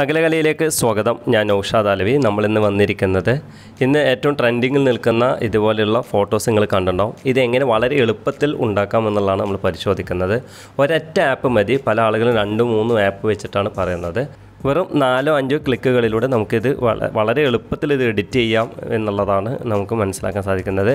സകലകലയിലേക്ക് സ്വാഗതം ഞാൻ ഔഷാദ് അലവി നമ്മളിന്ന് വന്നിരിക്കുന്നത് ഇന്ന് ഏറ്റവും ട്രെൻഡിങ്ങിൽ നിൽക്കുന്ന ഇതുപോലെയുള്ള ഫോട്ടോസ് നിങ്ങൾ കണ്ടിട്ടുണ്ടാവും ഇതെങ്ങനെ വളരെ എളുപ്പത്തിൽ ഉണ്ടാക്കാം എന്നുള്ളതാണ് നമ്മൾ പരിശോധിക്കുന്നത് ഒരൊറ്റ ആപ്പ് മതി പല ആളുകളും രണ്ടും മൂന്നും ആപ്പ് വെച്ചിട്ടാണ് പറയുന്നത് വെറും നാലോ അഞ്ചോ ക്ലിക്കുകളിലൂടെ നമുക്കിത് വളരെ എളുപ്പത്തിൽ ഇത് എഡിറ്റ് ചെയ്യാം എന്നുള്ളതാണ് നമുക്ക് മനസ്സിലാക്കാൻ സാധിക്കുന്നത്